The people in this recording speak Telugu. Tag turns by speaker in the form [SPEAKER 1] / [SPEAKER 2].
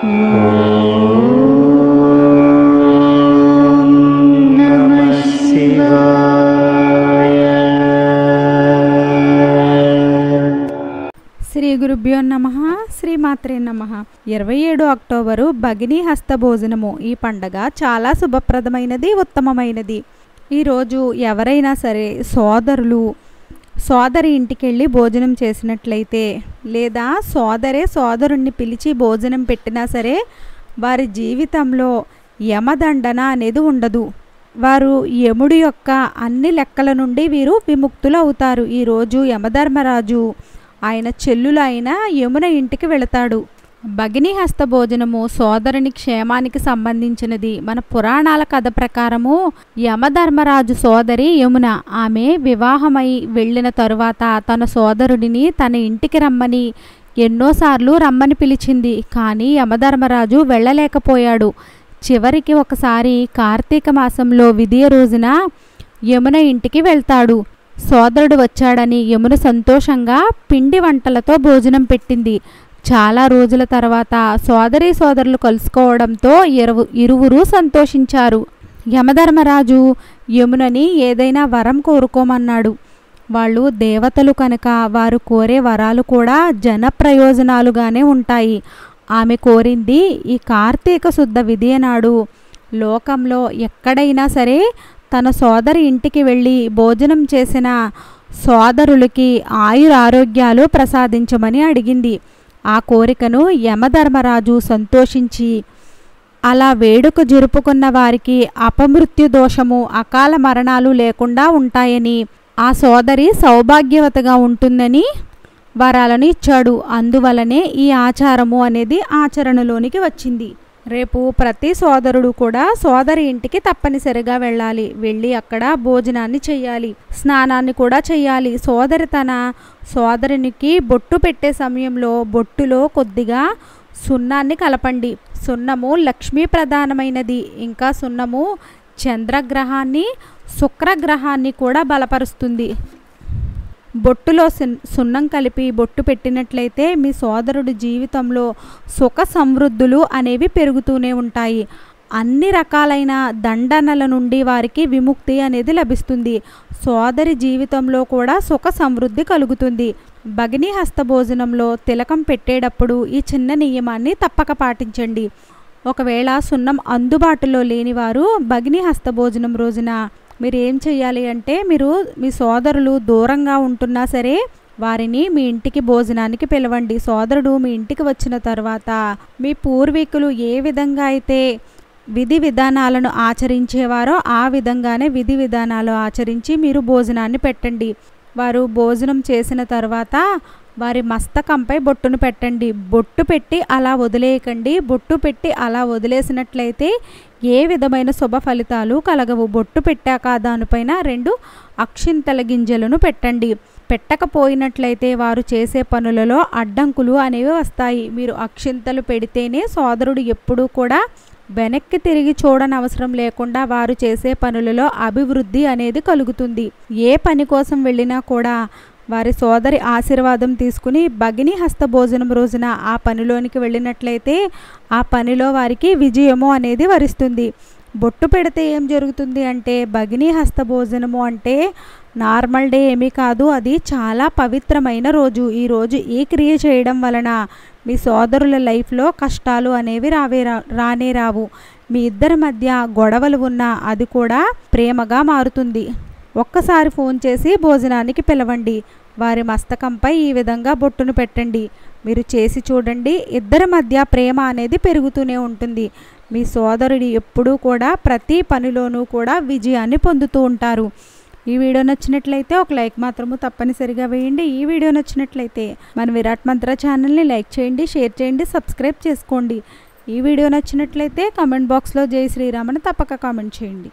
[SPEAKER 1] శ్రీ గురుభ్యో నమ శ్రీమాత్రే నమ ఇరవై ఏడు అక్టోబరు భగిని హస్త భోజనము ఈ పండగ చాలా శుభప్రదమైనది ఉత్తమమైనది ఈరోజు ఎవరైనా సరే సోదరులు సోదరి ఇంటికెళ్ళి భోజనం చేసినట్లయితే లేదా సోదరే సోదరుణ్ణి పిలిచి భోజనం పెట్టినా సరే వారి జీవితంలో యమదండన అనేది ఉండదు వారు యముడి యొక్క అన్ని లెక్కల నుండి వీరు విముక్తులు అవుతారు ఈరోజు యమధర్మరాజు ఆయన చెల్లులైన యమున ఇంటికి వెళతాడు భగిని హస్త భోజనము సోదరుని క్షేమానికి సంబంధించినది మన పురాణాల కథ ప్రకారము యమధర్మరాజు సోదరి యమున ఆమె వివాహమై వెళ్ళిన తరువాత తన సోదరుడిని తన ఇంటికి రమ్మని ఎన్నోసార్లు రమ్మని పిలిచింది కానీ యమధర్మరాజు వెళ్ళలేకపోయాడు చివరికి ఒకసారి కార్తీక మాసంలో విధియ రోజున యమున ఇంటికి వెళ్తాడు సోదరుడు వచ్చాడని యమున సంతోషంగా పిండి వంటలతో భోజనం పెట్టింది చాలా రోజుల తర్వాత సోదరి సోదరులు కలుసుకోవడంతో ఇరువు ఇరువురు సంతోషించారు యమధర్మరాజు యమునని ఏదైనా వరం కోరుకోమన్నాడు వాళ్ళు దేవతలు కనుక వారు కోరే వరాలు కూడా జన ప్రయోజనాలుగానే ఉంటాయి ఆమె కోరింది ఈ కార్తీక శుద్ధ విధియ లోకంలో ఎక్కడైనా సరే తన సోదరి ఇంటికి వెళ్ళి భోజనం చేసిన సోదరులకి ఆయురారోగ్యాలు ప్రసాదించమని అడిగింది ఆ కోరికను యమధర్మరాజు సంతోషించి అలా వేడుక జరుపుకున్న వారికి అపమృత్యు దోషము అకాల మరణాలు లేకుండా ఉంటాయని ఆ సోదరి సౌభాగ్యవతగా ఉంటుందని వరాలను ఇచ్చాడు అందువలనే ఈ ఆచారము అనేది ఆచరణలోనికి వచ్చింది రేపు ప్రతి సోదరుడు కూడా సోదరి ఇంటికి తప్పనిసరిగా వెళ్ళాలి వెళ్ళి అక్కడ భోజనాన్ని చేయాలి స్నానాన్ని కూడా చేయాలి సోదరి తన సోదరునికి బొట్టు పెట్టే సమయంలో బొట్టులో కొద్దిగా సున్నాన్ని కలపండి సున్నము లక్ష్మీ ప్రధానమైనది ఇంకా సున్నము చంద్రగ్రహాన్ని శుక్రగ్రహాన్ని కూడా బలపరుస్తుంది బొట్టులో సున్నం కలిపి బొట్టు పెట్టినట్లయితే మీ సోదరుడి జీవితంలో సుఖ సమృద్ధులు అనేవి పెరుగుతూనే ఉంటాయి అన్ని రకాలైన దండనల నుండి వారికి విముక్తి అనేది లభిస్తుంది సోదరి జీవితంలో కూడా సుఖ సమృద్ధి కలుగుతుంది భగిని హస్త భోజనంలో తిలకం పెట్టేటప్పుడు ఈ చిన్న నియమాన్ని తప్పక పాటించండి ఒకవేళ సున్నం అందుబాటులో లేనివారు భగిని హస్త భోజనం రోజున మీరు ఏం చేయాలి అంటే మీరు మీ సోదరులు దూరంగా ఉంటున్నా సరే వారిని మీ ఇంటికి భోజనానికి పిలవండి సోదరుడు మీ ఇంటికి వచ్చిన తర్వాత మీ పూర్వీకులు ఏ విధంగా అయితే విధి విధానాలను ఆచరించేవారో ఆ విధంగానే విధి విధానాలు ఆచరించి మీరు భోజనాన్ని పెట్టండి వారు భోజనం చేసిన తర్వాత వారి మస్తకంపై బొట్టును పెట్టండి బొట్టు పెట్టి అలా వదిలేయకండి బొట్టు పెట్టి అలా వదిలేసినట్లయితే ఏ విధమైన శుభ ఫలితాలు కలగవు బొట్టు పెట్టాక దానిపైన రెండు అక్షింతల గింజలను పెట్టండి పెట్టకపోయినట్లయితే వారు చేసే పనులలో అడ్డంకులు అనేవి వస్తాయి మీరు అక్షింతలు పెడితేనే సోదరుడు ఎప్పుడూ కూడా వెనక్కి తిరిగి చూడనవసరం లేకుండా వారు చేసే పనులలో అభివృద్ధి అనేది కలుగుతుంది ఏ పని కోసం వెళ్ళినా కూడా వారి సోదరి ఆశీర్వాదం తీసుకుని భగిని హస్త భోజనం రోజున ఆ పనిలోనికి వెళ్ళినట్లయితే ఆ పనిలో వారికి విజయము అనేది వరిస్తుంది బొట్టు పెడితే ఏం జరుగుతుంది అంటే భగిని హస్త భోజనము అంటే నార్మల్ డే ఏమీ కాదు అది చాలా పవిత్రమైన రోజు ఈ రోజు ఈ క్రియ చేయడం వలన మీ సోదరుల లైఫ్లో కష్టాలు అనేవి రావే రానే రావు మీ ఇద్దరి మధ్య గొడవలు ఉన్నా అది కూడా ప్రేమగా మారుతుంది ఒక్కసారి ఫోన్ చేసి భోజనానికి పిలవండి వారి మస్తకంపై ఈ విధంగా బొట్టును పెట్టండి మీరు చేసి చూడండి ఇద్దరి మధ్య ప్రేమ అనేది పెరుగుతూనే ఉంటుంది మీ సోదరుడు ఎప్పుడూ కూడా ప్రతి పనిలోనూ కూడా విజయాన్ని పొందుతూ ఉంటారు ఈ వీడియో నచ్చినట్లయితే ఒక లైక్ మాత్రము తప్పనిసరిగా వేయండి ఈ వీడియో నచ్చినట్లయితే మన విరాట్ మంత్ర ఛానల్ని లైక్ చేయండి షేర్ చేయండి సబ్స్క్రైబ్ చేసుకోండి ఈ వీడియో నచ్చినట్లయితే కామెంట్ బాక్స్లో జై శ్రీరామని తప్పక కామెంట్ చేయండి